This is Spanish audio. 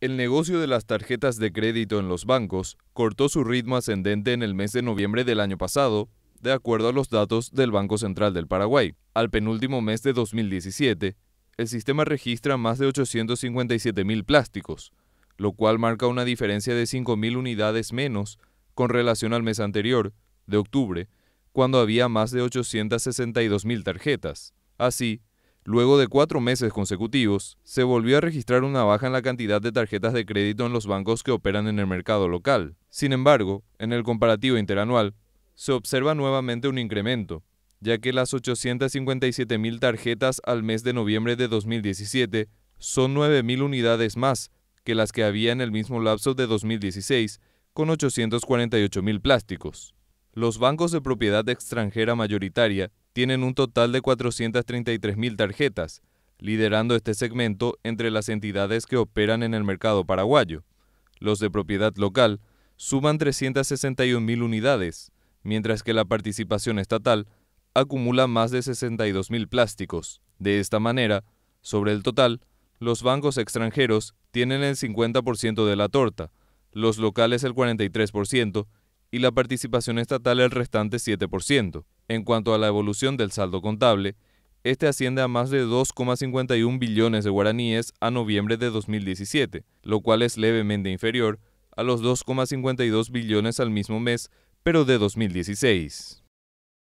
El negocio de las tarjetas de crédito en los bancos cortó su ritmo ascendente en el mes de noviembre del año pasado, de acuerdo a los datos del Banco Central del Paraguay. Al penúltimo mes de 2017, el sistema registra más de 857.000 plásticos, lo cual marca una diferencia de 5.000 unidades menos con relación al mes anterior, de octubre, cuando había más de 862.000 tarjetas. Así, Luego de cuatro meses consecutivos, se volvió a registrar una baja en la cantidad de tarjetas de crédito en los bancos que operan en el mercado local. Sin embargo, en el comparativo interanual, se observa nuevamente un incremento, ya que las 857.000 tarjetas al mes de noviembre de 2017 son 9.000 unidades más que las que había en el mismo lapso de 2016, con 848.000 plásticos. Los bancos de propiedad extranjera mayoritaria tienen un total de 433.000 tarjetas, liderando este segmento entre las entidades que operan en el mercado paraguayo. Los de propiedad local suman 361.000 unidades, mientras que la participación estatal acumula más de 62.000 plásticos. De esta manera, sobre el total, los bancos extranjeros tienen el 50% de la torta, los locales el 43%, y la participación estatal el restante 7%. En cuanto a la evolución del saldo contable, este asciende a más de 2,51 billones de guaraníes a noviembre de 2017, lo cual es levemente inferior a los 2,52 billones al mismo mes, pero de 2016.